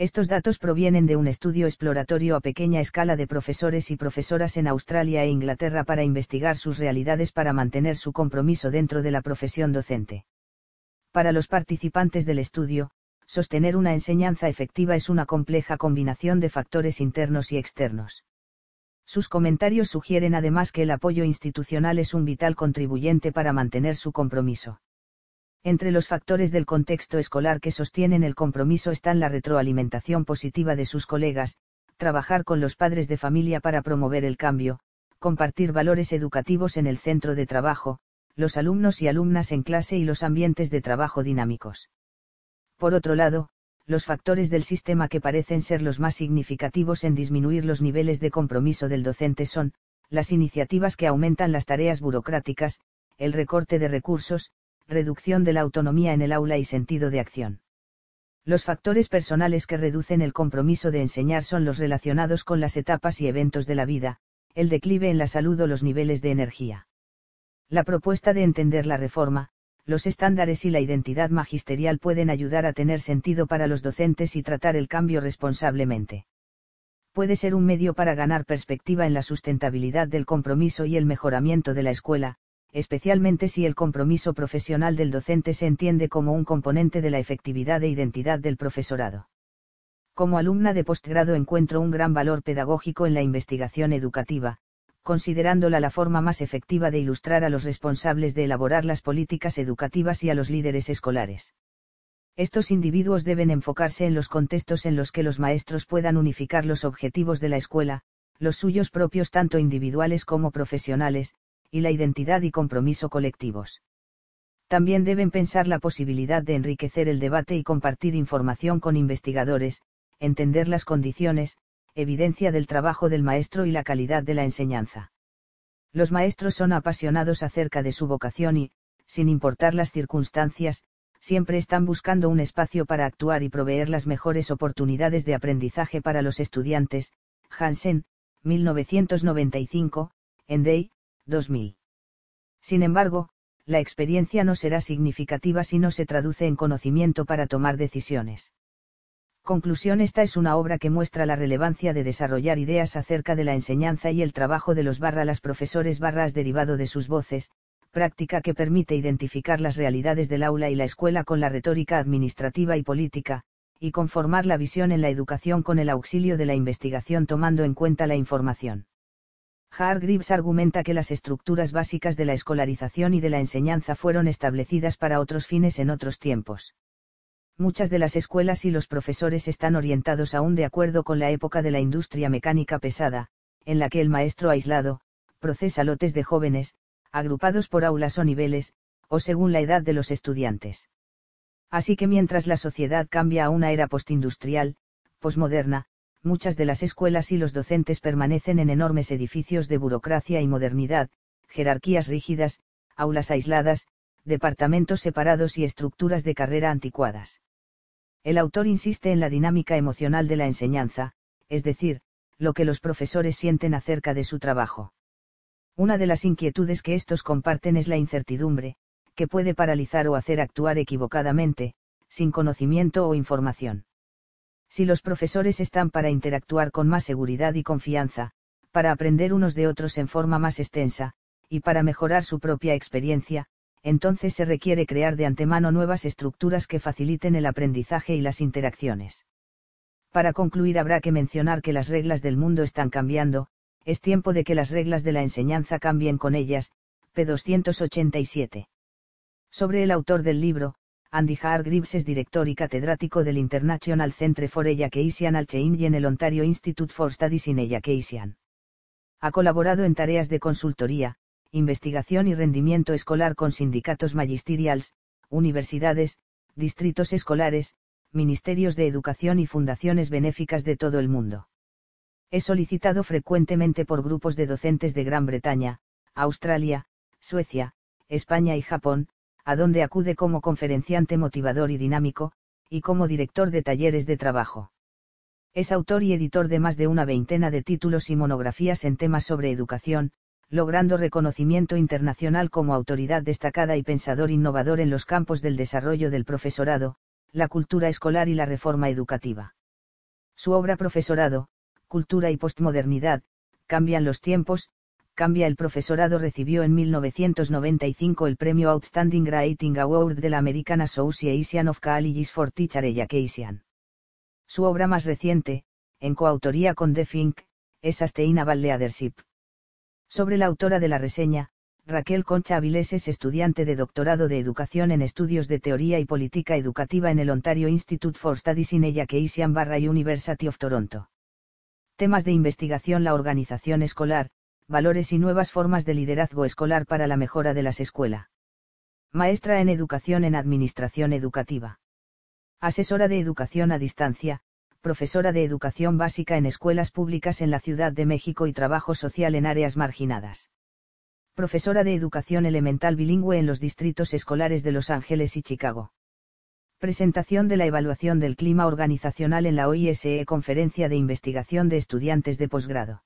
Estos datos provienen de un estudio exploratorio a pequeña escala de profesores y profesoras en Australia e Inglaterra para investigar sus realidades para mantener su compromiso dentro de la profesión docente. Para los participantes del estudio, sostener una enseñanza efectiva es una compleja combinación de factores internos y externos. Sus comentarios sugieren además que el apoyo institucional es un vital contribuyente para mantener su compromiso. Entre los factores del contexto escolar que sostienen el compromiso están la retroalimentación positiva de sus colegas, trabajar con los padres de familia para promover el cambio, compartir valores educativos en el centro de trabajo, los alumnos y alumnas en clase y los ambientes de trabajo dinámicos. Por otro lado, los factores del sistema que parecen ser los más significativos en disminuir los niveles de compromiso del docente son, las iniciativas que aumentan las tareas burocráticas, el recorte de recursos, reducción de la autonomía en el aula y sentido de acción. Los factores personales que reducen el compromiso de enseñar son los relacionados con las etapas y eventos de la vida, el declive en la salud o los niveles de energía. La propuesta de entender la reforma, los estándares y la identidad magisterial pueden ayudar a tener sentido para los docentes y tratar el cambio responsablemente. Puede ser un medio para ganar perspectiva en la sustentabilidad del compromiso y el mejoramiento de la escuela, especialmente si el compromiso profesional del docente se entiende como un componente de la efectividad e identidad del profesorado. Como alumna de postgrado encuentro un gran valor pedagógico en la investigación educativa, considerándola la forma más efectiva de ilustrar a los responsables de elaborar las políticas educativas y a los líderes escolares. Estos individuos deben enfocarse en los contextos en los que los maestros puedan unificar los objetivos de la escuela, los suyos propios tanto individuales como profesionales, y la identidad y compromiso colectivos. También deben pensar la posibilidad de enriquecer el debate y compartir información con investigadores, entender las condiciones, evidencia del trabajo del maestro y la calidad de la enseñanza. Los maestros son apasionados acerca de su vocación y, sin importar las circunstancias, siempre están buscando un espacio para actuar y proveer las mejores oportunidades de aprendizaje para los estudiantes. Hansen, 1995, en Day, 2000. Sin embargo, la experiencia no será significativa si no se traduce en conocimiento para tomar decisiones. Conclusión Esta es una obra que muestra la relevancia de desarrollar ideas acerca de la enseñanza y el trabajo de los barra las profesores barras derivado de sus voces, práctica que permite identificar las realidades del aula y la escuela con la retórica administrativa y política, y conformar la visión en la educación con el auxilio de la investigación tomando en cuenta la información. Hargreaves argumenta que las estructuras básicas de la escolarización y de la enseñanza fueron establecidas para otros fines en otros tiempos. Muchas de las escuelas y los profesores están orientados aún de acuerdo con la época de la industria mecánica pesada, en la que el maestro aislado, procesa lotes de jóvenes, agrupados por aulas o niveles, o según la edad de los estudiantes. Así que mientras la sociedad cambia a una era postindustrial, posmoderna, muchas de las escuelas y los docentes permanecen en enormes edificios de burocracia y modernidad, jerarquías rígidas, aulas aisladas, departamentos separados y estructuras de carrera anticuadas. El autor insiste en la dinámica emocional de la enseñanza, es decir, lo que los profesores sienten acerca de su trabajo. Una de las inquietudes que estos comparten es la incertidumbre, que puede paralizar o hacer actuar equivocadamente, sin conocimiento o información si los profesores están para interactuar con más seguridad y confianza, para aprender unos de otros en forma más extensa, y para mejorar su propia experiencia, entonces se requiere crear de antemano nuevas estructuras que faciliten el aprendizaje y las interacciones. Para concluir habrá que mencionar que las reglas del mundo están cambiando, es tiempo de que las reglas de la enseñanza cambien con ellas, p. 287. Sobre el autor del libro, Andy Hargreaves es director y catedrático del International Centre for Education al y en el Ontario Institute for Studies in Education. Ha colaborado en tareas de consultoría, investigación y rendimiento escolar con sindicatos magisterials, universidades, distritos escolares, ministerios de educación y fundaciones benéficas de todo el mundo. Es solicitado frecuentemente por grupos de docentes de Gran Bretaña, Australia, Suecia, España y Japón, a donde acude como conferenciante motivador y dinámico, y como director de talleres de trabajo. Es autor y editor de más de una veintena de títulos y monografías en temas sobre educación, logrando reconocimiento internacional como autoridad destacada y pensador innovador en los campos del desarrollo del profesorado, la cultura escolar y la reforma educativa. Su obra Profesorado, Cultura y Postmodernidad, Cambian los tiempos, cambia el profesorado recibió en 1995 el premio Outstanding Writing Award de la American Association of Colleges for Teacher Education. Su obra más reciente, en coautoría con The Fink, es Sustainable Leadership. Sobre la autora de la reseña, Raquel Concha Avilés es estudiante de doctorado de Educación en Estudios de Teoría y Política Educativa en el Ontario Institute for Studies in Education barra University of Toronto. Temas de investigación La organización escolar, valores y nuevas formas de liderazgo escolar para la mejora de las escuelas. Maestra en Educación en Administración Educativa. Asesora de Educación a Distancia, profesora de Educación Básica en Escuelas Públicas en la Ciudad de México y Trabajo Social en Áreas Marginadas. Profesora de Educación Elemental Bilingüe en los Distritos Escolares de Los Ángeles y Chicago. Presentación de la evaluación del clima organizacional en la OISE Conferencia de Investigación de Estudiantes de Posgrado.